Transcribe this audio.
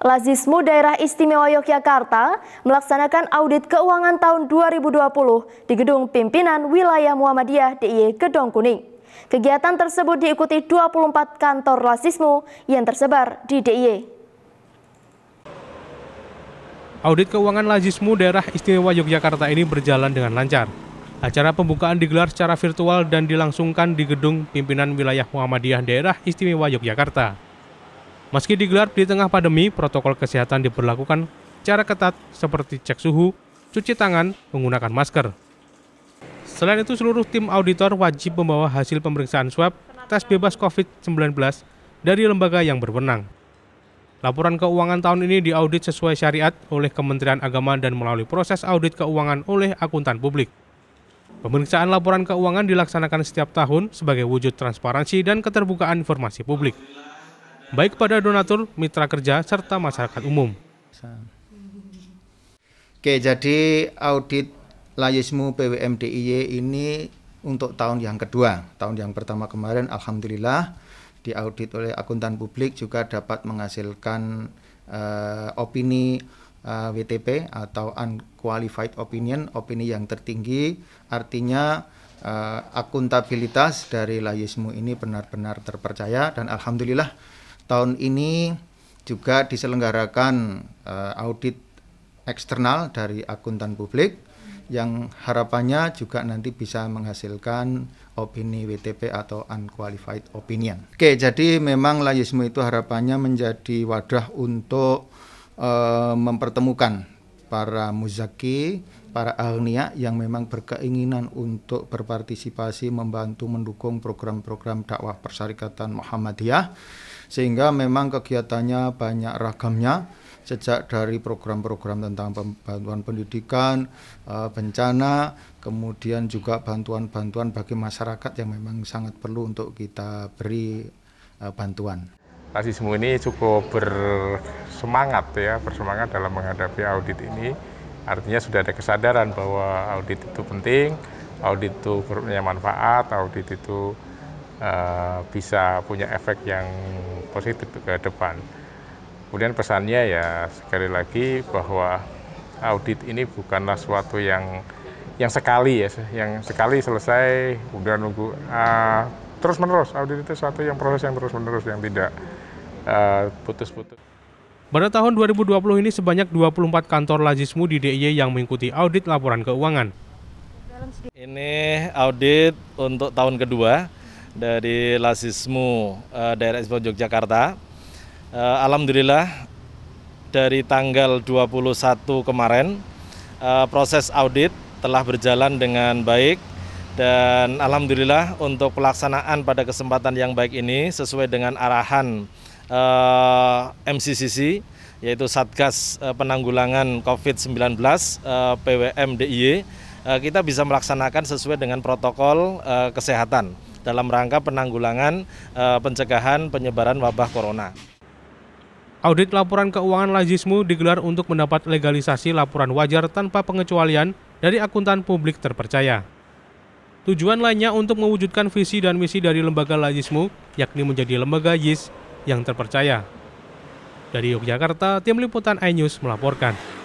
Lazismu Daerah Istimewa Yogyakarta melaksanakan audit keuangan tahun 2020 di Gedung Pimpinan Wilayah Muhammadiyah DIY Gedong Kuning. Kegiatan tersebut diikuti 24 kantor Lazismu yang tersebar di DIY. Audit keuangan Lazismu Daerah Istimewa Yogyakarta ini berjalan dengan lancar. Acara pembukaan digelar secara virtual dan dilangsungkan di Gedung Pimpinan Wilayah Muhammadiyah Daerah Istimewa Yogyakarta. Meski digelar di tengah pandemi, protokol kesehatan diberlakukan secara ketat seperti cek suhu, cuci tangan, menggunakan masker. Selain itu, seluruh tim auditor wajib membawa hasil pemeriksaan swab tes bebas COVID-19 dari lembaga yang berwenang. Laporan keuangan tahun ini diaudit sesuai syariat oleh Kementerian Agama dan melalui proses audit keuangan oleh akuntan publik. Pemeriksaan laporan keuangan dilaksanakan setiap tahun sebagai wujud transparansi dan keterbukaan informasi publik baik pada donatur, mitra kerja, serta masyarakat umum. Oke, jadi audit Layismu PWMDIY ini untuk tahun yang kedua. Tahun yang pertama kemarin, Alhamdulillah, diaudit oleh akuntan publik juga dapat menghasilkan uh, opini uh, eh, WTP atau unqualified opinion, opini yang tertinggi, artinya uh, akuntabilitas dari Layismu ini benar-benar terpercaya dan alhamdulillah tahun ini juga diselenggarakan uh, audit eksternal dari akuntan publik yang harapannya juga nanti bisa menghasilkan opini WTP atau unqualified opinion. Oke, jadi memang layisme itu harapannya menjadi wadah untuk uh, mempertemukan para muzaki, para agnia yang memang berkeinginan untuk berpartisipasi membantu mendukung program-program dakwah Persyarikatan Muhammadiyah sehingga memang kegiatannya banyak ragamnya sejak dari program-program tentang bantuan pendidikan, eh, bencana, kemudian juga bantuan-bantuan bagi masyarakat yang memang sangat perlu untuk kita beri eh, bantuan. Nasismu ini cukup bersemangat ya, bersemangat dalam menghadapi audit ini. Artinya sudah ada kesadaran bahwa audit itu penting, audit itu punya manfaat, audit itu uh, bisa punya efek yang positif ke depan. Kemudian pesannya ya sekali lagi bahwa audit ini bukanlah suatu yang yang sekali ya, yang sekali selesai kemudian nunggu uh, terus menerus audit itu suatu yang proses yang terus menerus yang tidak eh, putus-putus. Uh, pada tahun 2020 ini sebanyak 24 kantor Lazismu di DIY yang mengikuti audit laporan keuangan. Ini audit untuk tahun kedua dari Lazismu uh, Daerah Ispon Yogyakarta. Uh, Alhamdulillah dari tanggal 21 kemarin uh, proses audit telah berjalan dengan baik dan alhamdulillah untuk pelaksanaan pada kesempatan yang baik ini sesuai dengan arahan uh, eh, MCCC yaitu Satgas eh, Penanggulangan COVID-19 uh, eh, PWM DIY uh, kita bisa melaksanakan sesuai dengan protokol uh, kesehatan dalam rangka penanggulangan uh, pencegahan penyebaran wabah corona. Audit laporan keuangan Lajismu digelar untuk mendapat legalisasi laporan wajar tanpa pengecualian dari akuntan publik terpercaya. Tujuan lainnya untuk mewujudkan visi dan misi dari lembaga Lazismu, yakni menjadi lembaga YIS yang terpercaya. Dari Yogyakarta, tim liputan iNews melaporkan.